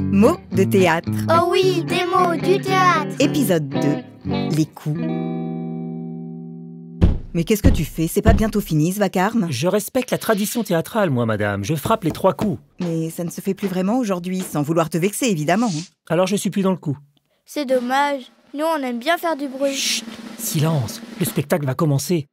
Mots de théâtre. Oh oui, des mots du théâtre. Épisode 2. Les coups. Mais qu'est-ce que tu fais C'est pas bientôt fini ce vacarme Je respecte la tradition théâtrale, moi, madame. Je frappe les trois coups. Mais ça ne se fait plus vraiment aujourd'hui, sans vouloir te vexer, évidemment. Hein. Alors je suis plus dans le coup. C'est dommage. Nous, on aime bien faire du bruit. Chut Silence Le spectacle va commencer.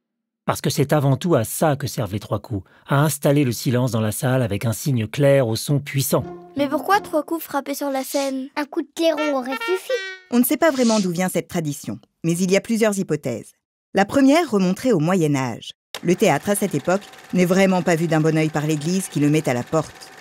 Parce que c'est avant tout à ça que servent les trois coups, à installer le silence dans la salle avec un signe clair au son puissant. Mais pourquoi trois coups frappés sur la scène Un coup de clairon aurait suffi. On ne sait pas vraiment d'où vient cette tradition, mais il y a plusieurs hypothèses. La première remonterait au Moyen Âge. Le théâtre à cette époque n'est vraiment pas vu d'un bon œil par l'Église qui le met à la porte.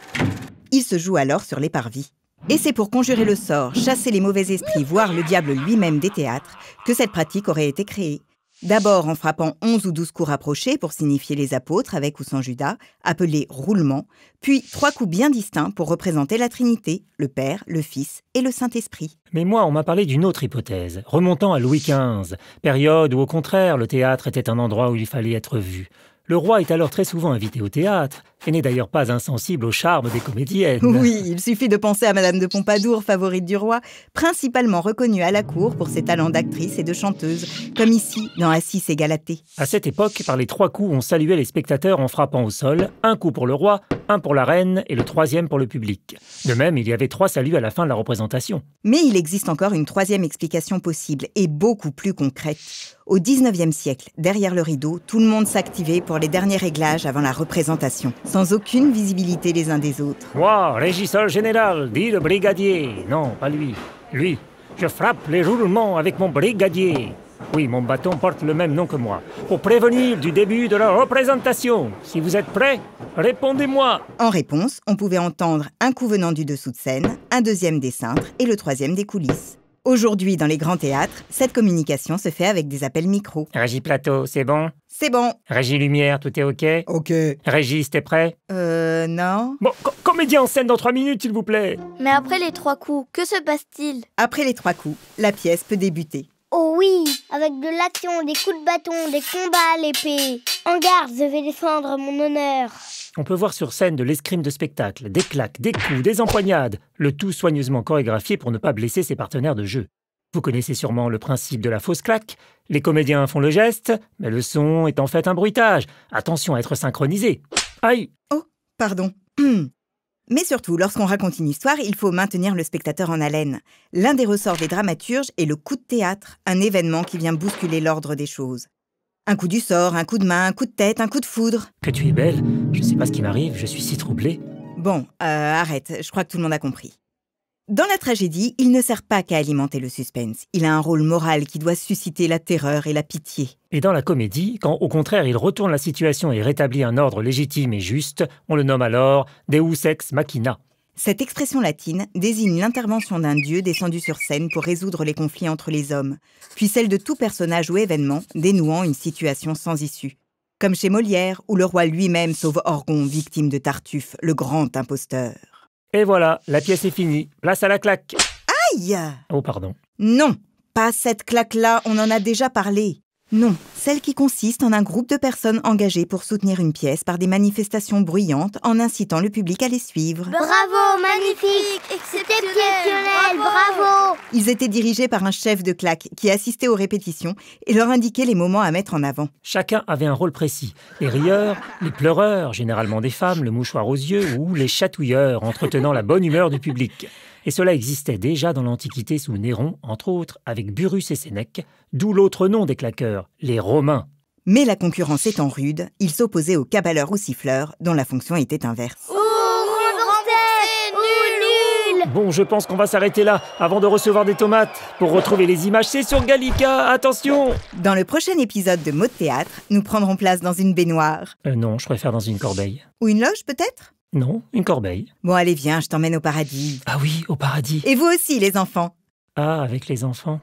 Il se joue alors sur les parvis. Et c'est pour conjurer le sort, chasser les mauvais esprits, voire le diable lui-même des théâtres, que cette pratique aurait été créée. D'abord en frappant 11 ou douze coups rapprochés pour signifier les apôtres avec ou sans Judas, appelés roulements, puis trois coups bien distincts pour représenter la Trinité, le Père, le Fils et le Saint-Esprit. Mais moi, on m'a parlé d'une autre hypothèse, remontant à Louis XV, période où au contraire le théâtre était un endroit où il fallait être vu. Le roi est alors très souvent invité au théâtre, et n'est d'ailleurs pas insensible au charme des comédiennes. Oui, il suffit de penser à Madame de Pompadour, favorite du roi, principalement reconnue à la cour pour ses talents d'actrice et de chanteuse, comme ici dans Assis et Galatée. À cette époque, par les trois coups, on saluait les spectateurs en frappant au sol, un coup pour le roi, un pour la reine et le troisième pour le public. De même, il y avait trois saluts à la fin de la représentation. Mais il existe encore une troisième explication possible et beaucoup plus concrète. Au 19e siècle, derrière le rideau, tout le monde s'activait pour les derniers réglages avant la représentation sans aucune visibilité les uns des autres. Moi, régisseur général, dit le brigadier. Non, pas lui. Lui, je frappe les roulements avec mon brigadier. Oui, mon bâton porte le même nom que moi. Pour prévenir du début de la représentation. Si vous êtes prêts, répondez-moi. En réponse, on pouvait entendre un coup venant du dessous de scène, un deuxième des cintres et le troisième des coulisses. Aujourd'hui, dans les grands théâtres, cette communication se fait avec des appels micro. Régie plateau, c'est bon C'est bon. Régie lumière, tout est OK OK. Régis, t'es prêt Euh, non. Bon, comédie comédien en scène dans trois minutes, s'il vous plaît. Mais après les trois coups, que se passe-t-il Après les trois coups, la pièce peut débuter. Oh oui, avec de l'action, des coups de bâton, des combats à l'épée. En garde, je vais défendre mon honneur. On peut voir sur scène de l'escrime de spectacle, des claques, des coups, des empoignades, le tout soigneusement chorégraphié pour ne pas blesser ses partenaires de jeu. Vous connaissez sûrement le principe de la fausse claque. Les comédiens font le geste, mais le son est en fait un bruitage. Attention à être synchronisé. Aïe Oh, pardon. Hmm. Mais surtout, lorsqu'on raconte une histoire, il faut maintenir le spectateur en haleine. L'un des ressorts des dramaturges est le coup de théâtre, un événement qui vient bousculer l'ordre des choses. Un coup du sort, un coup de main, un coup de tête, un coup de foudre. Que tu es belle, je sais pas ce qui m'arrive, je suis si troublée. Bon, euh, arrête, je crois que tout le monde a compris. Dans la tragédie, il ne sert pas qu'à alimenter le suspense. Il a un rôle moral qui doit susciter la terreur et la pitié. Et dans la comédie, quand au contraire il retourne la situation et rétablit un ordre légitime et juste, on le nomme alors Deus ex machina. Cette expression latine désigne l'intervention d'un dieu descendu sur scène pour résoudre les conflits entre les hommes, puis celle de tout personnage ou événement dénouant une situation sans issue. Comme chez Molière, où le roi lui-même sauve Orgon, victime de Tartuffe, le grand imposteur. Et voilà, la pièce est finie. Place à la claque. Aïe Oh, pardon. Non, pas cette claque-là, on en a déjà parlé. Non, celle qui consiste en un groupe de personnes engagées pour soutenir une pièce par des manifestations bruyantes en incitant le public à les suivre. Bravo, magnifique ils étaient dirigés par un chef de claque qui assistait aux répétitions et leur indiquait les moments à mettre en avant. Chacun avait un rôle précis. Les rieurs, les pleureurs, généralement des femmes, le mouchoir aux yeux, ou les chatouilleurs, entretenant la bonne humeur du public. Et cela existait déjà dans l'Antiquité sous Néron, entre autres, avec Burus et Sénèque, d'où l'autre nom des claqueurs, les Romains. Mais la concurrence étant rude, ils s'opposaient aux cabaleurs ou siffleurs, dont la fonction était inverse. Bon, je pense qu'on va s'arrêter là avant de recevoir des tomates. Pour retrouver les images, c'est sur Gallica. Attention Dans le prochain épisode de Mot théâtre, nous prendrons place dans une baignoire. Euh, non, je préfère dans une corbeille. Ou une loge peut-être Non, une corbeille. Bon, allez, viens, je t'emmène au paradis. Ah oui, au paradis. Et vous aussi, les enfants. Ah, avec les enfants.